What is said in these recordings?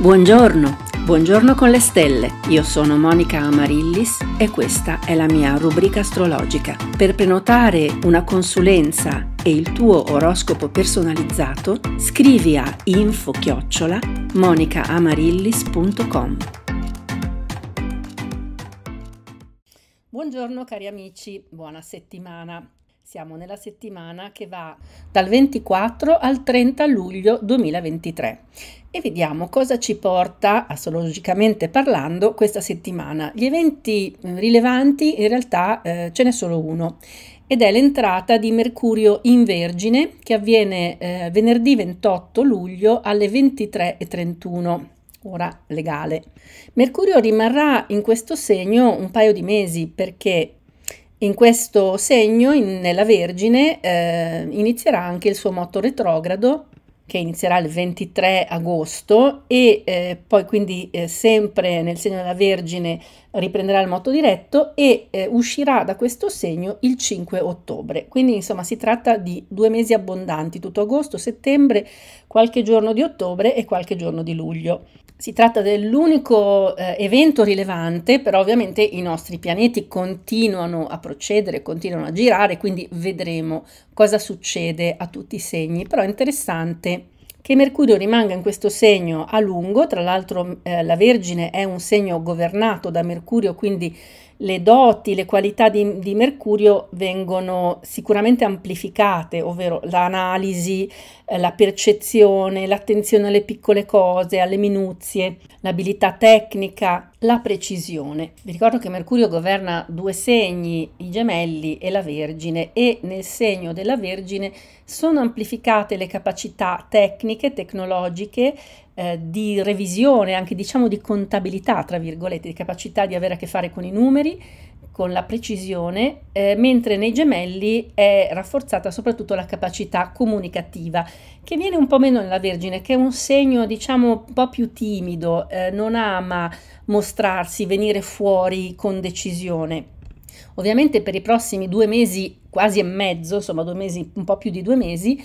Buongiorno, buongiorno con le stelle. Io sono Monica Amarillis e questa è la mia rubrica astrologica. Per prenotare una consulenza e il tuo oroscopo personalizzato, scrivi a info-chiocciola monicaamarillis.com. Buongiorno cari amici, buona settimana siamo nella settimana che va dal 24 al 30 luglio 2023 e vediamo cosa ci porta, astrologicamente parlando, questa settimana. Gli eventi eh, rilevanti in realtà eh, ce n'è solo uno ed è l'entrata di Mercurio in Vergine che avviene eh, venerdì 28 luglio alle 23.31 ora legale. Mercurio rimarrà in questo segno un paio di mesi perché in questo segno, in, nella Vergine, eh, inizierà anche il suo moto retrogrado, che inizierà il 23 agosto e eh, poi quindi eh, sempre nel segno della Vergine riprenderà il moto diretto e eh, uscirà da questo segno il 5 ottobre. Quindi insomma si tratta di due mesi abbondanti, tutto agosto, settembre, qualche giorno di ottobre e qualche giorno di luglio. Si tratta dell'unico eh, evento rilevante, però ovviamente i nostri pianeti continuano a procedere, continuano a girare, quindi vedremo cosa succede a tutti i segni. Però è interessante che Mercurio rimanga in questo segno a lungo, tra l'altro eh, la Vergine è un segno governato da Mercurio, quindi le doti, le qualità di, di Mercurio vengono sicuramente amplificate, ovvero l'analisi, eh, la percezione, l'attenzione alle piccole cose, alle minuzie, l'abilità tecnica, la precisione. Vi ricordo che Mercurio governa due segni, i gemelli e la Vergine, e nel segno della Vergine sono amplificate le capacità tecniche, tecnologiche, eh, di revisione, anche diciamo di contabilità, tra virgolette, di capacità di avere a che fare con i numeri, con la precisione, eh, mentre nei gemelli è rafforzata soprattutto la capacità comunicativa, che viene un po' meno nella Vergine, che è un segno diciamo un po' più timido, eh, non ama mostrarsi, venire fuori con decisione. Ovviamente per i prossimi due mesi, quasi e mezzo, insomma due mesi, un po' più di due mesi,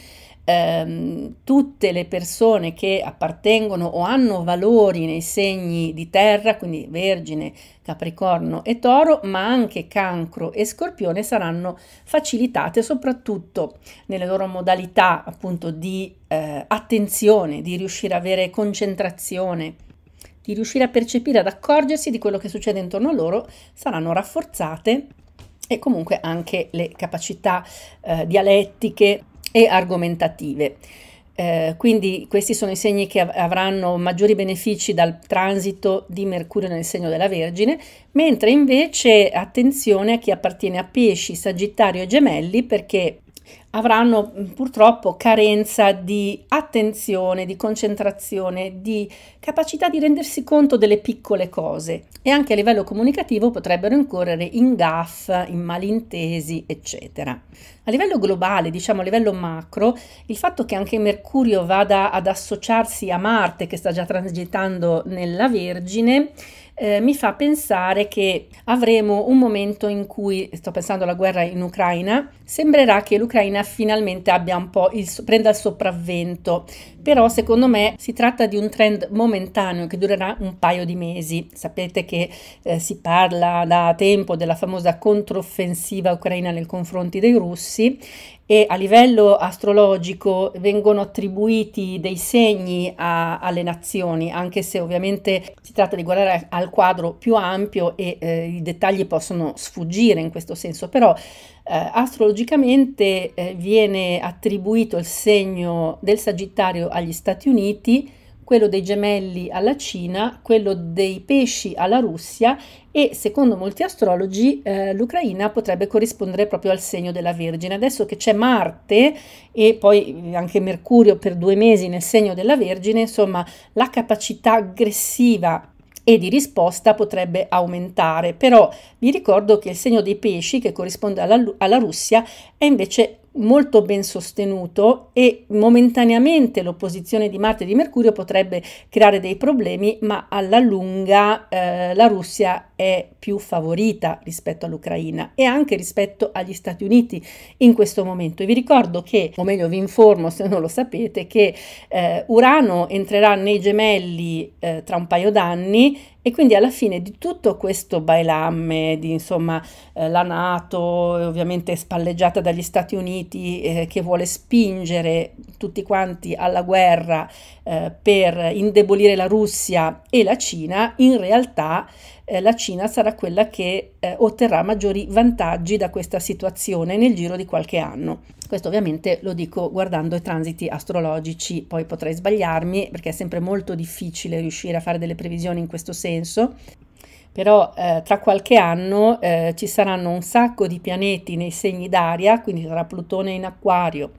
ehm, tutte le persone che appartengono o hanno valori nei segni di terra, quindi Vergine, Capricorno e Toro, ma anche Cancro e Scorpione saranno facilitate soprattutto nelle loro modalità appunto di eh, attenzione, di riuscire ad avere concentrazione, di riuscire a percepire, ad accorgersi di quello che succede intorno a loro, saranno rafforzate e comunque anche le capacità eh, dialettiche e argomentative. Eh, quindi questi sono i segni che av avranno maggiori benefici dal transito di Mercurio nel segno della Vergine, mentre invece attenzione a chi appartiene a Pesci, Sagittario e Gemelli perché avranno mm, purtroppo carenza di attenzione, di concentrazione, di capacità di rendersi conto delle piccole cose e anche a livello comunicativo potrebbero incorrere in gaff, in malintesi, eccetera. A livello globale, diciamo a livello macro, il fatto che anche Mercurio vada ad associarsi a Marte che sta già transitando nella Vergine eh, mi fa pensare che avremo un momento in cui, sto pensando alla guerra in Ucraina, sembrerà che l'Ucraina finalmente abbia un po' il, prenda il sopravvento però secondo me si tratta di un trend momentaneo che durerà un paio di mesi. Sapete che eh, si parla da tempo della famosa controffensiva ucraina nei confronti dei russi e a livello astrologico vengono attribuiti dei segni a, alle nazioni, anche se ovviamente si tratta di guardare al quadro più ampio e eh, i dettagli possono sfuggire in questo senso, però eh, astrologicamente eh, viene attribuito il segno del Sagittario agli Stati Uniti, quello dei gemelli alla Cina, quello dei pesci alla Russia e secondo molti astrologi eh, l'Ucraina potrebbe corrispondere proprio al segno della Vergine. Adesso che c'è Marte e poi eh, anche Mercurio per due mesi nel segno della Vergine, insomma la capacità aggressiva e di risposta potrebbe aumentare, però vi ricordo che il segno dei pesci, che corrisponde alla, alla Russia, è invece molto ben sostenuto e momentaneamente l'opposizione di Marte e di Mercurio potrebbe creare dei problemi, ma alla lunga eh, la Russia è più favorita rispetto all'Ucraina e anche rispetto agli Stati Uniti in questo momento. E vi ricordo che, o meglio vi informo se non lo sapete, che eh, Urano entrerà nei gemelli eh, tra un paio d'anni e quindi alla fine di tutto questo bailamme, di insomma eh, la Nato, eh, ovviamente spalleggiata dagli Stati Uniti, eh, che vuole spingere tutti quanti alla guerra eh, per indebolire la Russia e la Cina, in realtà eh, la Cina sarà quella che eh, otterrà maggiori vantaggi da questa situazione nel giro di qualche anno. Questo ovviamente lo dico guardando i transiti astrologici, poi potrei sbagliarmi perché è sempre molto difficile riuscire a fare delle previsioni in questo senso, però eh, tra qualche anno eh, ci saranno un sacco di pianeti nei segni d'aria, quindi sarà Plutone in acquario,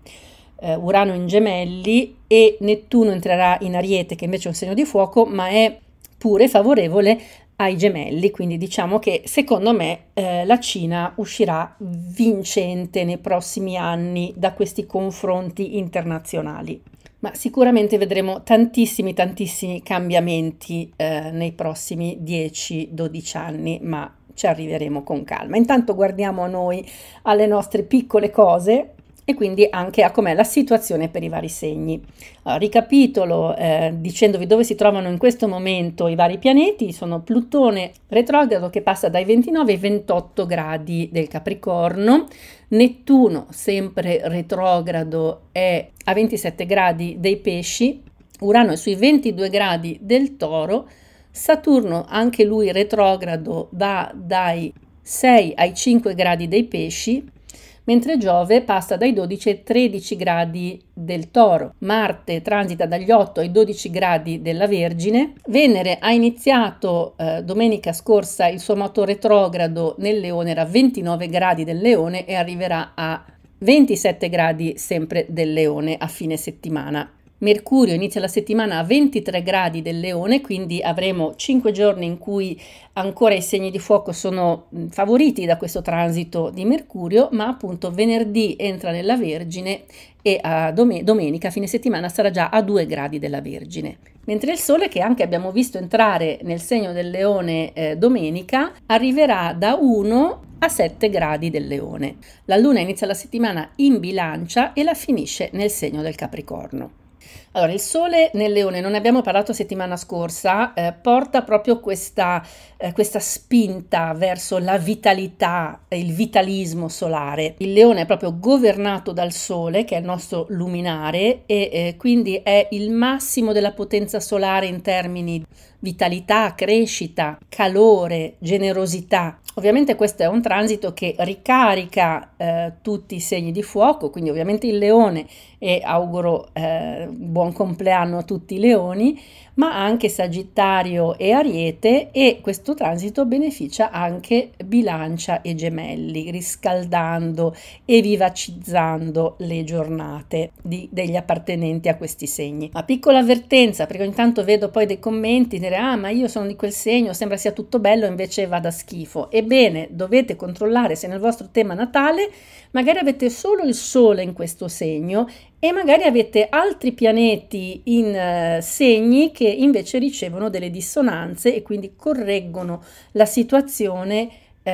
eh, Urano in gemelli e Nettuno entrerà in ariete che invece è un segno di fuoco, ma è pure favorevole ai gemelli, quindi diciamo che secondo me eh, la Cina uscirà vincente nei prossimi anni da questi confronti internazionali. Ma sicuramente vedremo tantissimi, tantissimi cambiamenti eh, nei prossimi 10-12 anni, ma ci arriveremo con calma. Intanto guardiamo a noi alle nostre piccole cose e quindi anche a com'è la situazione per i vari segni. Allora, ricapitolo eh, dicendovi dove si trovano in questo momento i vari pianeti, sono Plutone retrogrado che passa dai 29 ai 28 gradi del Capricorno, Nettuno sempre retrogrado è a 27 gradi dei pesci, Urano è sui 22 gradi del toro, Saturno anche lui retrogrado va dai 6 ai 5 gradi dei pesci, mentre Giove passa dai 12 ai 13 gradi del Toro, Marte transita dagli 8 ai 12 gradi della Vergine, Venere ha iniziato eh, domenica scorsa il suo moto retrogrado nel Leone, era a 29 gradi del Leone e arriverà a 27 gradi sempre del Leone a fine settimana. Mercurio inizia la settimana a 23 gradi del leone, quindi avremo 5 giorni in cui ancora i segni di fuoco sono favoriti da questo transito di Mercurio, ma appunto venerdì entra nella Vergine e a domen- domenica, fine settimana, sarà già a 2 gradi della Vergine. Mentre il Sole, che anche abbiamo visto entrare nel segno del leone eh, domenica, arriverà da 1 a 7 gradi del leone. La Luna inizia la settimana in bilancia e la finisce nel segno del Capricorno. Allora, il sole nel leone, non ne abbiamo parlato settimana scorsa, eh, porta proprio questa, eh, questa, spinta verso la vitalità, il vitalismo solare. Il leone è proprio governato dal sole, che è il nostro luminare, e eh, quindi è il massimo della potenza solare in termini vitalità, crescita, calore, generosità. Ovviamente questo è un transito che ricarica eh, tutti i segni di fuoco, quindi ovviamente il leone e auguro eh, buon compleanno a tutti i leoni, ma anche Sagittario e Ariete e questo transito beneficia anche Bilancia e Gemelli, riscaldando e vivacizzando le giornate di, degli appartenenti a questi segni. Ma piccola avvertenza, perché ogni tanto vedo poi dei commenti dire "Ah, ma io sono di quel segno, sembra sia tutto bello, invece vada schifo". Ebbene, dovete controllare se nel vostro tema natale magari avete solo il Sole in questo segno e magari avete altri pianeti in uh, segni che invece ricevono delle dissonanze e quindi correggono la situazione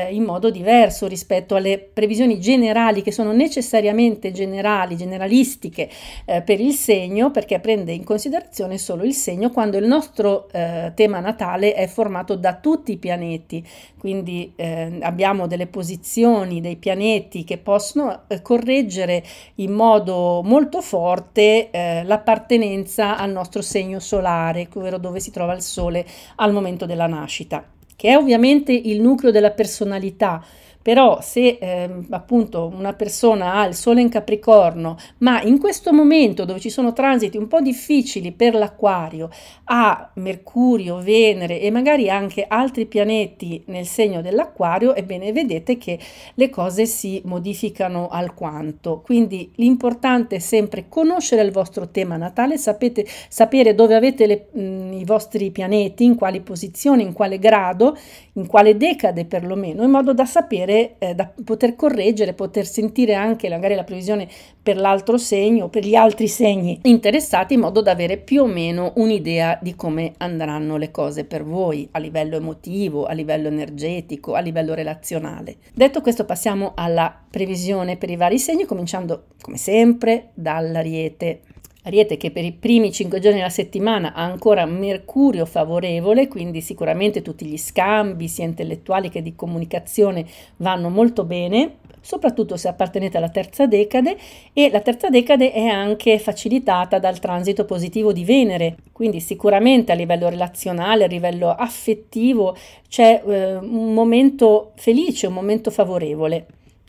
eh, in modo diverso rispetto alle previsioni generali che sono necessariamente generali, generalistiche eh, per il segno, perché prende in considerazione solo il segno quando il nostro eh, tema natale è formato da tutti i pianeti, quindi eh, abbiamo delle posizioni dei pianeti che possono eh, correggere in modo molto forte eh, l'appartenenza al nostro segno solare, ovvero dove si trova il Sole al momento della nascita che è ovviamente il nucleo della personalità, però se eh, appunto una persona ha il sole in Capricorno, ma in questo momento dove ci sono transiti un po' difficili per l'acquario, ha Mercurio, Venere e magari anche altri pianeti nel segno dell'acquario, ebbene vedete che le cose si modificano alquanto. Quindi l'importante è sempre conoscere il vostro tema natale, sapete, sapere dove avete le, mh, i vostri pianeti, in quali posizione, in quale grado, in quale decade perlomeno, in modo da sapere eh, da poter correggere, poter sentire anche magari la previsione per l'altro segno, per gli altri segni interessati, in modo da avere più o meno un'idea di come andranno le cose per voi a livello emotivo, a livello energetico, a livello relazionale. Detto questo, passiamo alla previsione per i vari segni, cominciando come sempre dall'ariete. Ariete che per i primi 5 giorni della settimana ha ancora Mercurio favorevole, quindi sicuramente tutti gli scambi sia intellettuali che di comunicazione vanno molto bene, soprattutto se appartenete alla terza decade e la terza decade è anche facilitata dal transito positivo di Venere, quindi sicuramente a livello relazionale, a livello affettivo c'è eh, un momento felice, un momento favorevole.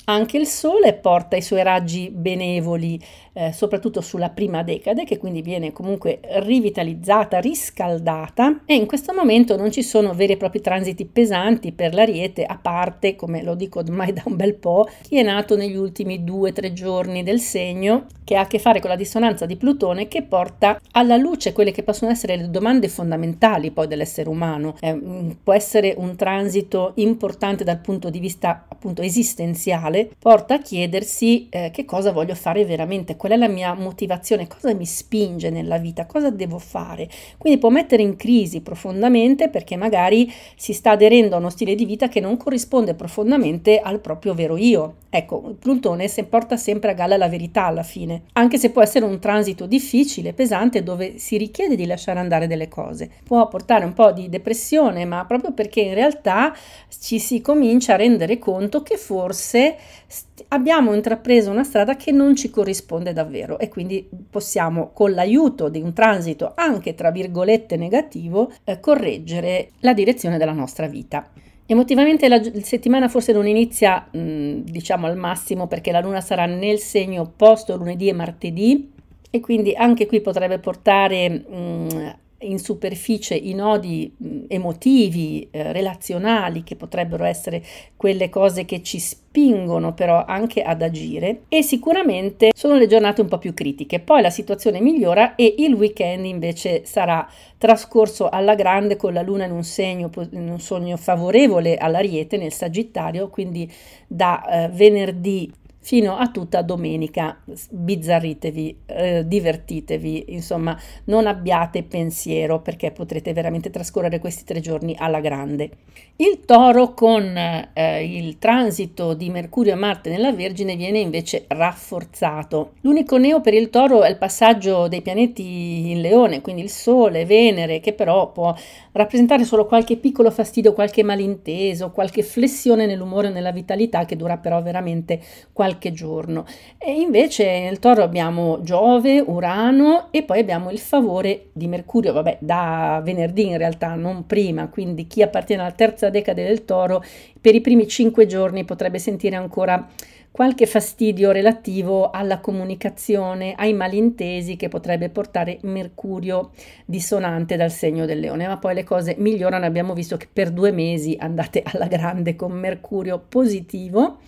Anche il Sole porta i suoi raggi benevoli, eh, soprattutto sulla prima decade, che quindi viene comunque rivitalizzata, riscaldata e in questo momento non ci sono veri e propri transiti pesanti per l'Ariete, a parte, come lo dico ormai da un bel po', chi è nato negli ultimi due o tre giorni del segno, che ha a che fare con la dissonanza di Plutone, che porta alla luce quelle che possono essere le domande fondamentali poi dell'essere umano. Eh, mm, può essere un transito importante dal punto di vista appunto esistenziale, personale porta a chiedersi eh, che cosa voglio fare veramente, qual è la mia motivazione, cosa mi spinge nella vita, cosa devo fare. Quindi può mettere in crisi profondamente perché magari si sta aderendo a uno stile di vita che non corrisponde profondamente al proprio vero io. Ecco, Plutone se porta sempre a galla la verità alla fine, anche se può essere un transito difficile, pesante, dove si richiede di lasciare andare delle cose. Può portare un po' di depressione, ma proprio perché in realtà ci si comincia a rendere conto che forse st- abbiamo intrapreso una strada che non ci corrisponde davvero e quindi possiamo con l'aiuto di un transito anche tra virgolette negativo eh, correggere la direzione della nostra vita. Emotivamente la settimana forse non inizia, mh, mm, diciamo al massimo, perché la luna sarà nel segno opposto lunedì e martedì e quindi anche qui potrebbe portare mh, mm, in superficie i nodi emotivi, eh, relazionali, che potrebbero essere quelle cose che ci spingono però anche ad agire e sicuramente sono le giornate un po' più critiche. Poi la situazione migliora e il weekend invece sarà trascorso alla grande con la luna in un segno, in un sogno favorevole all'ariete nel Sagittario, quindi da eh, venerdì fino a tutta domenica. Bizzarritevi, eh, divertitevi, insomma, non abbiate pensiero perché potrete veramente trascorrere questi tre giorni alla grande. Il toro con eh, il transito di Mercurio e Marte nella Vergine viene invece rafforzato. L'unico neo per il toro è il passaggio dei pianeti in leone, quindi il Sole, Venere, che però può rappresentare solo qualche piccolo fastidio, qualche malinteso, qualche flessione nell'umore o nella vitalità che dura però veramente qualche qualche giorno. E invece nel toro abbiamo Giove, Urano e poi abbiamo il favore di Mercurio, vabbè da venerdì in realtà, non prima, quindi chi appartiene alla terza decade del toro per i primi cinque giorni potrebbe sentire ancora qualche fastidio relativo alla comunicazione, ai malintesi che potrebbe portare Mercurio dissonante dal segno del leone, ma poi le cose migliorano, abbiamo visto che per due mesi andate alla grande con Mercurio positivo.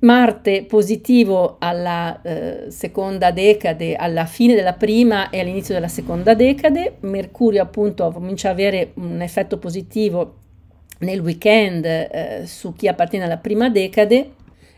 Marte positivo alla eh, seconda decade, alla fine della prima e all'inizio della seconda decade, Mercurio appunto comincia ad avere un effetto positivo nel weekend eh, su chi appartiene alla prima decade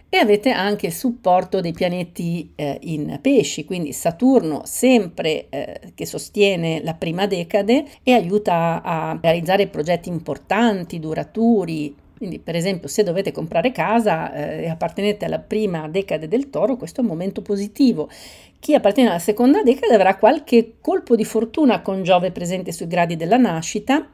e avete anche il supporto dei pianeti eh, in pesci, quindi Saturno sempre eh, che sostiene la prima decade e aiuta a realizzare progetti importanti, duraturi, quindi, per esempio, se dovete comprare casa eh, e appartenete alla prima decade del toro, questo è un momento positivo. Chi appartiene alla seconda decade avrà qualche colpo di fortuna con Giove presente sui gradi della nascita,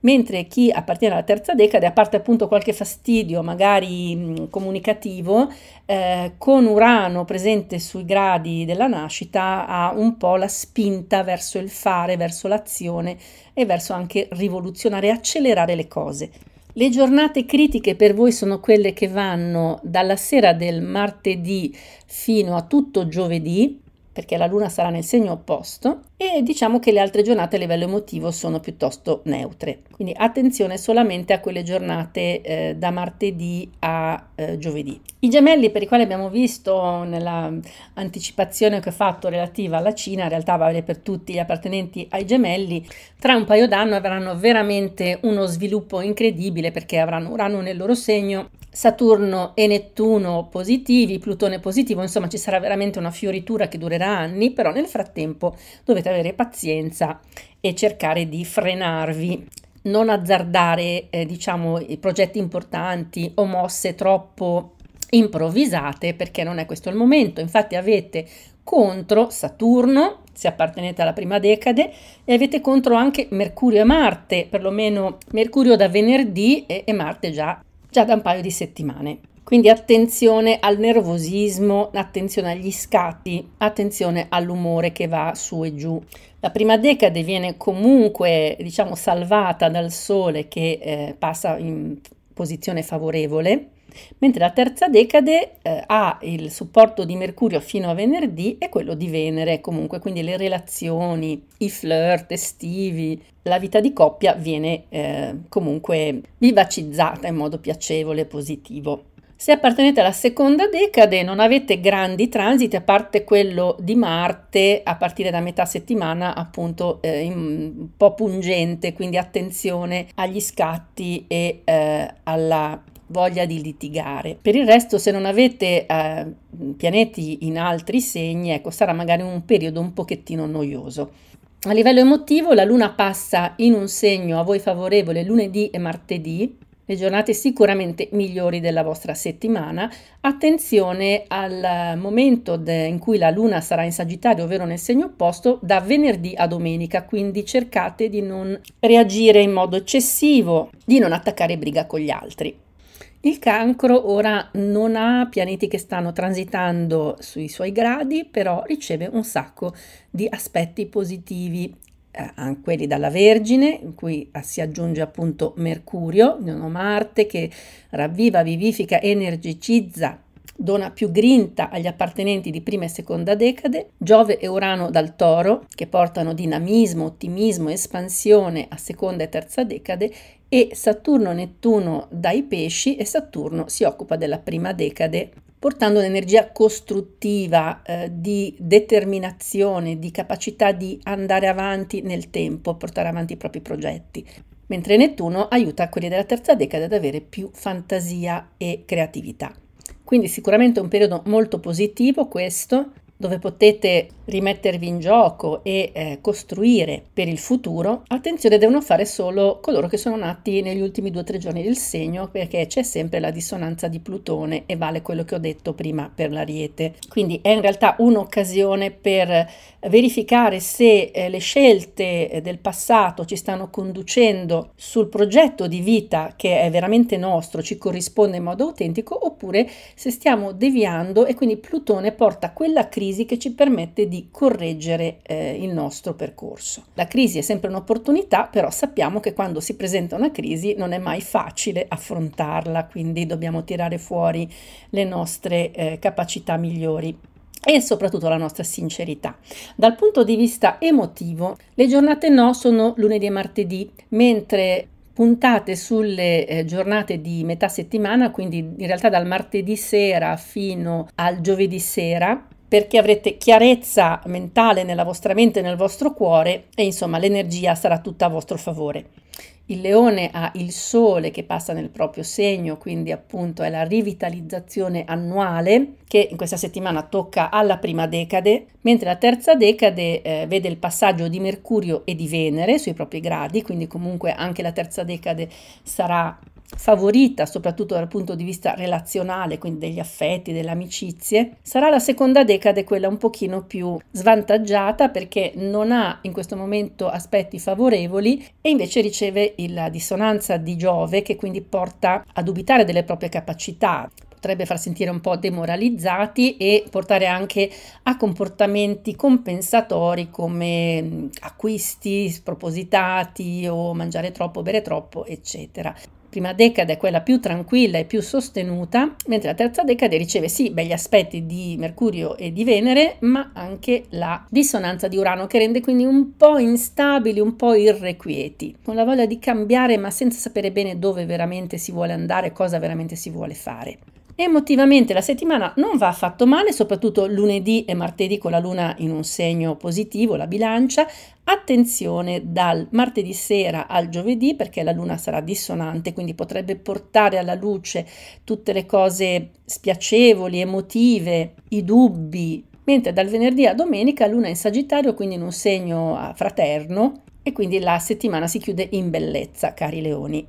mentre chi appartiene alla terza decade, a parte appunto qualche fastidio magari mh, mm, comunicativo, eh, con Urano presente sui gradi della nascita ha un po' la spinta verso il fare, verso l'azione e verso anche rivoluzionare, e accelerare le cose. Le giornate critiche per voi sono quelle che vanno dalla sera del martedì fino a tutto giovedì perché la luna sarà nel segno opposto e diciamo che le altre giornate a livello emotivo sono piuttosto neutre. Quindi attenzione solamente a quelle giornate eh, da martedì a eh, giovedì. I gemelli per i quali abbiamo visto nella anticipazione che ho fatto relativa alla Cina, in realtà vale per tutti gli appartenenti ai gemelli, tra un paio d'anni avranno veramente uno sviluppo incredibile perché avranno Urano nel loro segno Saturno e Nettuno positivi, Plutone positivo, insomma ci sarà veramente una fioritura che durerà anni, però nel frattempo dovete avere pazienza e cercare di frenarvi, non azzardare eh, diciamo progetti importanti o mosse troppo improvvisate perché non è questo il momento, infatti avete contro Saturno se appartenete alla prima decade e avete contro anche Mercurio e Marte, perlomeno Mercurio da venerdì e, e Marte già già da un paio di settimane. Quindi attenzione al nervosismo, attenzione agli scatti, attenzione all'umore che va su e giù. La prima decade viene comunque, diciamo, salvata dal sole che eh, passa in posizione favorevole mentre la terza decade eh, ha il supporto di Mercurio fino a venerdì e quello di Venere comunque, quindi le relazioni, i flirt estivi, la vita di coppia viene eh, comunque vivacizzata in modo piacevole e positivo. Se appartenete alla seconda decade non avete grandi transiti a parte quello di Marte a partire da metà settimana appunto eh, un po' pungente, quindi attenzione agli scatti e eh, alla voglia di litigare. Per il resto, se non avete eh, pianeti in altri segni, ecco, sarà magari un periodo un pochettino noioso. A livello emotivo, la luna passa in un segno a voi favorevole lunedì e martedì, le giornate sicuramente migliori della vostra settimana. Attenzione al momento in cui la luna sarà in Sagittario, ovvero nel segno opposto, da venerdì a domenica, quindi cercate di non reagire in modo eccessivo, di non attaccare briga con gli altri. Il cancro ora non ha pianeti che stanno transitando sui suoi gradi, però riceve un sacco di aspetti positivi eh, quelli dalla Vergine, in cui si aggiunge appunto Mercurio, Marte che ravviva, vivifica, energicizza, dona più grinta agli appartenenti di prima e seconda decade, Giove e Urano dal Toro che portano dinamismo, ottimismo, espansione a seconda e terza decade e Saturno-Nettuno dai pesci e Saturno si occupa della prima decade portando un'energia costruttiva, eh, di determinazione, di capacità di andare avanti nel tempo, portare avanti i propri progetti, mentre Nettuno aiuta quelli della terza decade ad avere più fantasia e creatività. Quindi sicuramente un periodo molto positivo questo, dove potete rimettervi in gioco e eh, costruire per il futuro, attenzione devono fare solo coloro che sono nati negli ultimi due o tre giorni del segno perché c'è sempre la dissonanza di Plutone e vale quello che ho detto prima per l'Ariete. Quindi è in realtà un'occasione per verificare se eh, le scelte eh, del passato ci stanno conducendo sul progetto di vita che è veramente nostro, ci corrisponde in modo autentico oppure se stiamo deviando e quindi Plutone porta quella crisi crisi che ci permette di correggere eh, il nostro percorso. La crisi è sempre un'opportunità, però sappiamo che quando si presenta una crisi non è mai facile affrontarla, quindi dobbiamo tirare fuori le nostre eh, capacità migliori e soprattutto la nostra sincerità. Dal punto di vista emotivo, le giornate no sono lunedì e martedì, mentre puntate sulle eh, giornate di metà settimana, quindi in realtà dal martedì sera fino al giovedì sera, perché avrete chiarezza mentale nella vostra mente, e nel vostro cuore e insomma l'energia sarà tutta a vostro favore. Il leone ha il sole che passa nel proprio segno, quindi appunto è la rivitalizzazione annuale che in questa settimana tocca alla prima decade, mentre la terza decade eh, vede il passaggio di Mercurio e di Venere sui propri gradi, quindi comunque anche la terza decade sarà favorita soprattutto dal punto di vista relazionale, quindi degli affetti, delle amicizie, sarà la seconda decade quella un pochino più svantaggiata perché non ha in questo momento aspetti favorevoli e invece riceve la dissonanza di Giove che quindi porta a dubitare delle proprie capacità, potrebbe far sentire un po' demoralizzati e portare anche a comportamenti compensatori come acquisti spropositati o mangiare troppo, bere troppo, eccetera prima decade è quella più tranquilla e più sostenuta, mentre la terza decade riceve sì begli aspetti di Mercurio e di Venere, ma anche la dissonanza di Urano che rende quindi un po' instabili, un po' irrequieti, con la voglia di cambiare ma senza sapere bene dove veramente si vuole andare, cosa veramente si vuole fare. Emotivamente la settimana non va affatto male, soprattutto lunedì e martedì con la luna in un segno positivo, la bilancia, Attenzione dal martedì sera al giovedì perché la luna sarà dissonante, quindi potrebbe portare alla luce tutte le cose spiacevoli, emotive, i dubbi, mentre dal venerdì a domenica luna è in Sagittario, quindi in un segno ah, fraterno e quindi la settimana si chiude in bellezza, cari leoni.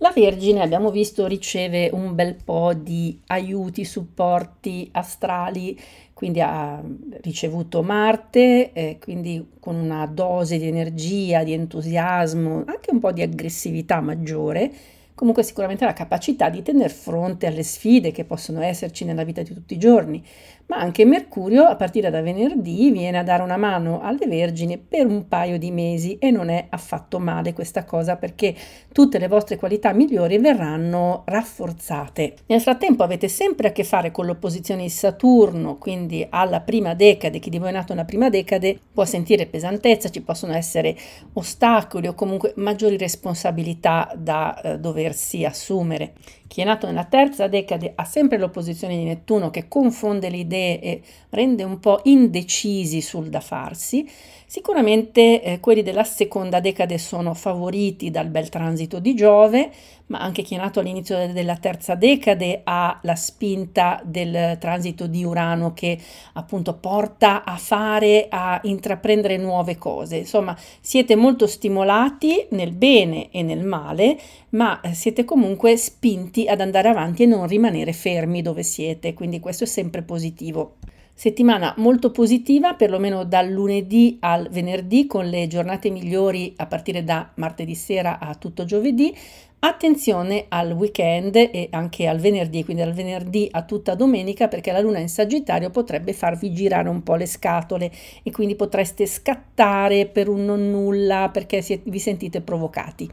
La Vergine, abbiamo visto, riceve un bel po' di aiuti, supporti astrali, quindi ha ricevuto Marte, eh, quindi con una dose di energia, di entusiasmo, anche un po' di aggressività maggiore, comunque sicuramente la capacità di tener fronte alle sfide che possono esserci nella vita di tutti i giorni, ma anche Mercurio a partire da venerdì viene a dare una mano alle Vergine per un paio di mesi e non è affatto male questa cosa perché tutte le vostre qualità migliori verranno rafforzate. Nel frattempo avete sempre a che fare con l'opposizione di Saturno, quindi alla prima decade, chi di voi è nato nella prima decade può sentire pesantezza, ci possono essere ostacoli o comunque maggiori responsabilità da eh, dover volersi assumere. Chi è nato nella terza decade ha sempre l'opposizione di Nettuno che confonde le idee e rende un po' indecisi sul da farsi Sicuramente eh, quelli della seconda decade sono favoriti dal bel transito di Giove, ma anche chi è nato all'inizio della terza decade ha la spinta del transito di Urano che appunto porta a fare, a intraprendere nuove cose. Insomma, siete molto stimolati nel bene e nel male, ma eh, siete comunque spinti ad andare avanti e non rimanere fermi dove siete, quindi questo è sempre positivo. Settimana molto positiva, perlomeno dal lunedì al venerdì, con le giornate migliori a partire da martedì sera a tutto giovedì. Attenzione al weekend e anche al venerdì, quindi dal venerdì a tutta domenica, perché la luna in Sagittario potrebbe farvi girare un po' le scatole e quindi potreste scattare per un non nulla perché vi sentite provocati.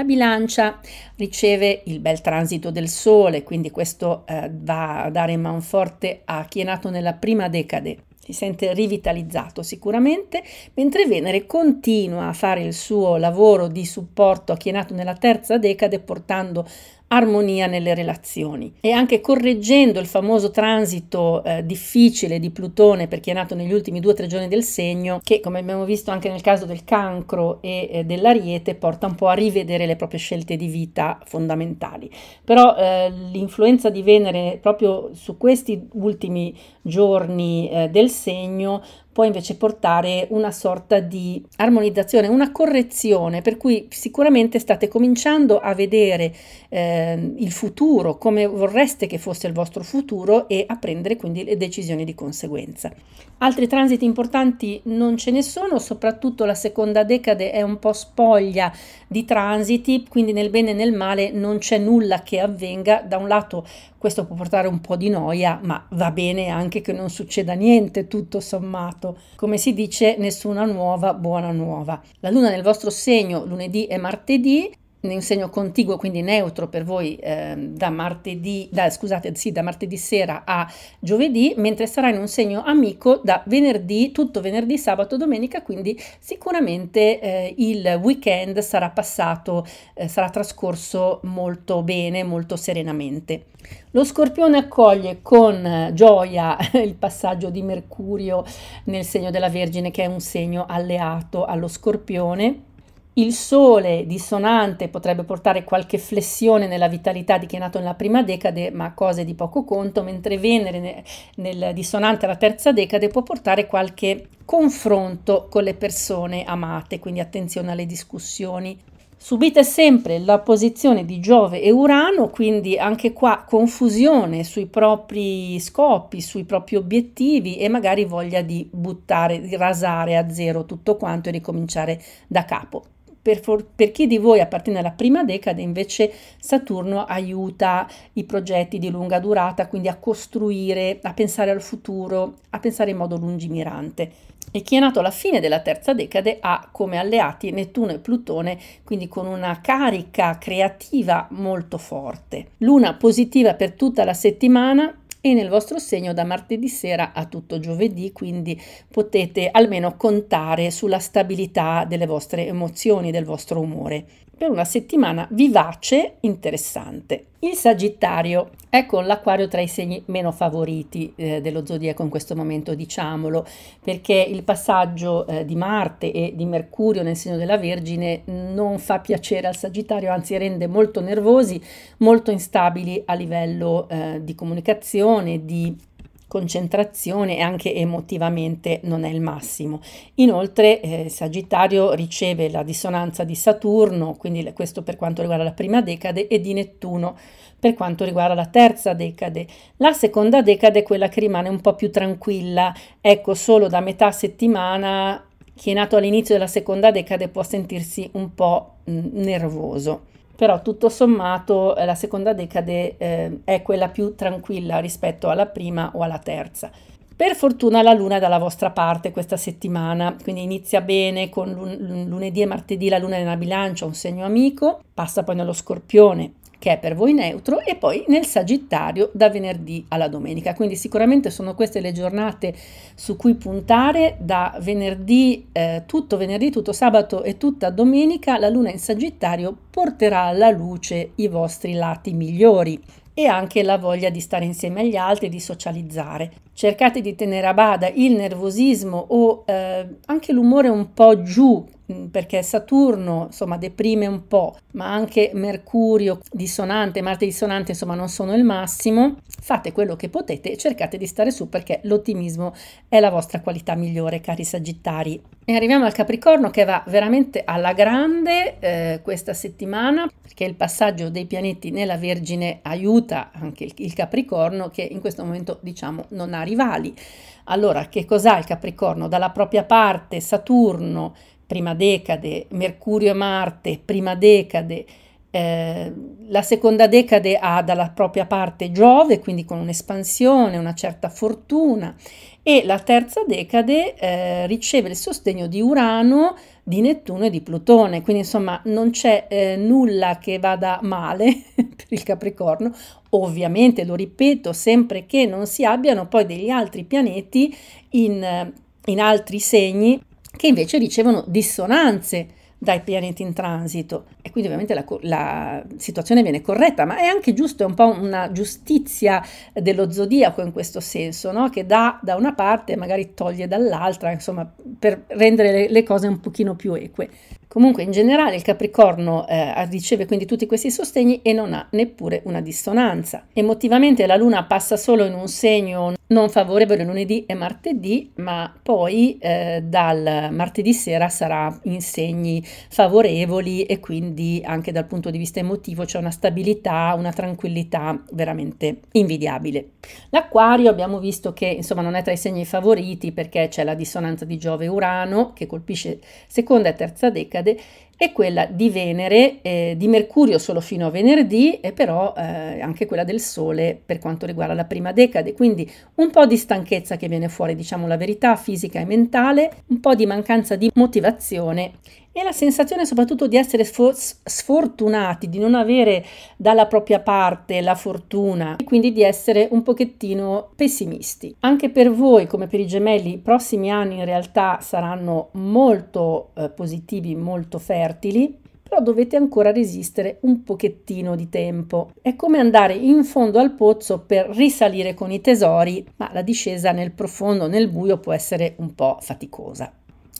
La bilancia riceve il bel transito del Sole, quindi questo eh, va a dare manforte a chi è nato nella prima decade si sente rivitalizzato sicuramente, mentre Venere continua a fare il suo lavoro di supporto a chi è nato nella terza decade portando armonia nelle relazioni e anche correggendo il famoso transito eh, difficile di Plutone per chi è nato negli ultimi due o tre giorni del segno che come abbiamo visto anche nel caso del cancro e eh, dell'ariete porta un po' a rivedere le proprie scelte di vita fondamentali però eh, l'influenza di Venere proprio su questi ultimi giorni eh, del segno può invece portare una sorta di armonizzazione, una correzione, per cui sicuramente state cominciando a vedere eh, il futuro come vorreste che fosse il vostro futuro e a prendere quindi le decisioni di conseguenza. Altri transiti importanti non ce ne sono, soprattutto la seconda decade è un po' spoglia di transiti, quindi nel bene e nel male non c'è nulla che avvenga. Da un lato questo può portare un po' di noia, ma va bene anche che non succeda niente, tutto sommato. Come si dice, nessuna nuova, buona nuova. La luna nel vostro segno lunedì e martedì in segno contiguo, quindi neutro per voi eh, da, martedì, da, scusate, sì, da martedì sera a giovedì, mentre sarà in un segno amico da venerdì, tutto venerdì, sabato, domenica, quindi sicuramente eh, il weekend sarà passato, eh, sarà trascorso molto bene, molto serenamente. Lo scorpione accoglie con gioia il passaggio di Mercurio nel segno della Vergine, che è un segno alleato allo scorpione il sole dissonante potrebbe portare qualche flessione nella vitalità di chi è nato nella prima decade, ma cose di poco conto, mentre Venere ne, nel dissonante alla terza decade può portare qualche confronto con le persone amate, quindi attenzione alle discussioni. Subite sempre la posizione di Giove e Urano, quindi anche qua confusione sui propri scopi, sui propri obiettivi e magari voglia di buttare, di rasare a zero tutto quanto e ricominciare da capo per, for- per, chi di voi appartiene alla prima decade, invece Saturno aiuta i progetti di lunga durata, quindi a costruire, a pensare al futuro, a pensare in modo lungimirante. E chi è nato alla fine della terza decade ha come alleati Nettuno e Plutone, quindi con una carica creativa molto forte. Luna positiva per tutta la settimana, e nel vostro segno da martedì sera a tutto giovedì, quindi potete almeno contare sulla stabilità delle vostre emozioni, del vostro umore per una settimana vivace, interessante. Il Sagittario è con ecco l'Aquario tra i segni meno favoriti eh, dello zodiaco in questo momento, diciamolo, perché il passaggio eh, di Marte e di Mercurio nel segno della Vergine non fa piacere al Sagittario, anzi rende molto nervosi, molto instabili a livello eh, di comunicazione, di concentrazione e anche emotivamente non è il massimo. Inoltre eh, Sagittario riceve la dissonanza di Saturno, quindi questo per quanto riguarda la prima decade, e di Nettuno per quanto riguarda la terza decade. La seconda decade è quella che rimane un po' più tranquilla, ecco solo da metà settimana chi è nato all'inizio della seconda decade può sentirsi un po' mm, nervoso però tutto sommato eh, la seconda decade eh, è quella più tranquilla rispetto alla prima o alla terza. Per fortuna la luna è dalla vostra parte questa settimana, quindi inizia bene con lun- lunedì e martedì la luna è nella bilancia, un segno amico, passa poi nello scorpione, che è per voi neutro, e poi nel Sagittario da venerdì alla domenica. Quindi sicuramente sono queste le giornate su cui puntare da venerdì, eh, tutto venerdì, tutto sabato e tutta domenica. La luna in Sagittario porterà alla luce i vostri lati migliori e anche la voglia di stare insieme agli altri, di socializzare. Cercate di tenere a bada il nervosismo o eh, anche l'umore un po' giù Mm, perché Saturno insomma deprime un po', ma anche Mercurio dissonante, Marte dissonante insomma non sono il massimo, fate quello che potete e cercate di stare su perché l'ottimismo è la vostra qualità migliore cari Sagittari. E arriviamo al Capricorno che va veramente alla grande eh, questa settimana perché il passaggio dei pianeti nella Vergine aiuta anche il, Capricorno che in questo momento diciamo non ha rivali. Allora che cos'ha il Capricorno? Dalla propria parte Saturno prima decade, Mercurio e Marte, prima decade, eh, la seconda decade ha dalla propria parte Giove, quindi con un'espansione, una certa fortuna, e la terza decade eh, riceve il sostegno di Urano, di Nettuno e di Plutone, quindi insomma non c'è eh, nulla che vada male per il Capricorno, ovviamente lo ripeto, sempre che non si abbiano poi degli altri pianeti in, in altri segni che invece ricevono dissonanze dai pianeti in transito e quindi ovviamente la, la, situazione viene corretta, ma è anche giusto, è un po' una giustizia dello zodiaco in questo senso, no? che dà da una parte e magari toglie dall'altra, insomma, per rendere le, le cose un pochino più eque. Comunque in generale il Capricorno eh, riceve quindi tutti questi sostegni e non ha neppure una dissonanza. Emotivamente la Luna passa solo in un segno non favorevole lunedì e martedì, ma poi eh, dal martedì sera sarà in segni favorevoli e quindi anche dal punto di vista emotivo c'è una stabilità, una tranquillità veramente invidiabile. L'Aquario abbiamo visto che insomma non è tra i segni favoriti perché c'è la dissonanza di Giove Urano che colpisce seconda e terza decada で è quella di Venere, eh, di Mercurio solo fino a venerdì e però eh, anche quella del Sole per quanto riguarda la prima decade, quindi un po' di stanchezza che viene fuori, diciamo la verità, fisica e mentale, un po' di mancanza di motivazione e la sensazione soprattutto di essere sfortunati, di non avere dalla propria parte la fortuna e quindi di essere un pochettino pessimisti. Anche per voi, come per i gemelli, i prossimi anni in realtà saranno molto eh, positivi, molto fermi fertili, però dovete ancora resistere un pochettino di tempo. È come andare in fondo al pozzo per risalire con i tesori, ma la discesa nel profondo, nel buio, può essere un po' faticosa.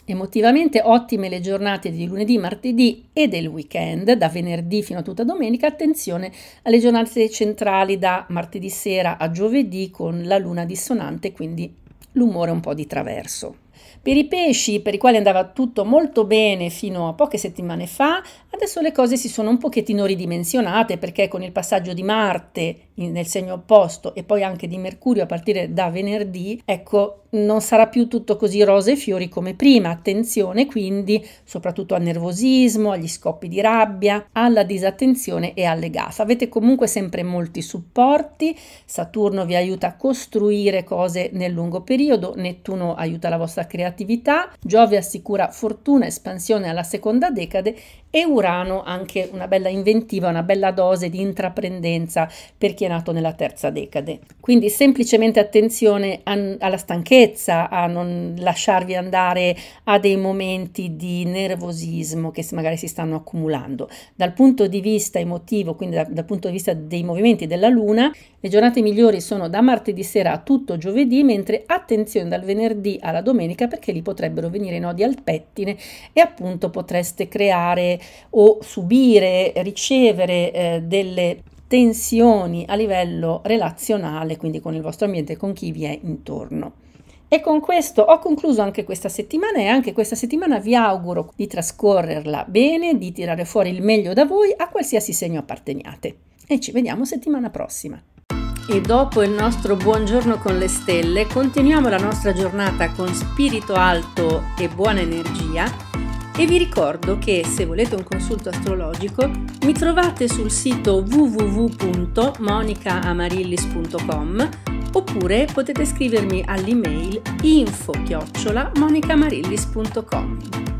Emotivamente ottime le giornate di lunedì, martedì e del weekend, da venerdì fino a tutta domenica. Attenzione alle giornate centrali da martedì sera a giovedì con la luna dissonante, quindi l'umore un po' di traverso. Per i pesci, per i quali andava tutto molto bene fino a poche settimane fa, adesso le cose si sono un pochettino ridimensionate perché con il passaggio di Marte nel segno opposto e poi anche di Mercurio a partire da venerdì, ecco, non sarà più tutto così rose e fiori come prima. Attenzione quindi soprattutto al nervosismo, agli scoppi di rabbia, alla disattenzione e alle gaffe. Avete comunque sempre molti supporti, Saturno vi aiuta a costruire cose nel lungo periodo, Nettuno aiuta la vostra creatività, Giove assicura fortuna, espansione alla seconda decade e Urano anche una bella inventiva, una bella dose di intraprendenza per chi è nato nella terza decade. Quindi semplicemente attenzione a, alla stanchezza, a non lasciarvi andare a dei momenti di nervosismo che magari si stanno accumulando. Dal punto di vista emotivo, quindi da, dal punto di vista dei movimenti della Luna, le giornate migliori sono da martedì sera a tutto giovedì, mentre attenzione dal venerdì alla domenica perché lì potrebbero venire nodi al pettine e appunto potreste creare o subire, ricevere eh, delle tensioni a livello relazionale, quindi con il vostro ambiente, con chi vi è intorno. E con questo ho concluso anche questa settimana e anche questa settimana vi auguro di trascorrerla bene, di tirare fuori il meglio da voi a qualsiasi segno apparteniate. E ci vediamo settimana prossima. E dopo il nostro buongiorno con le stelle, continuiamo la nostra giornata con spirito alto e buona energia e vi ricordo che se volete un consulto astrologico mi trovate sul sito www.monicaamarillis.com oppure potete scrivermi all'email info-monicamarillis.com.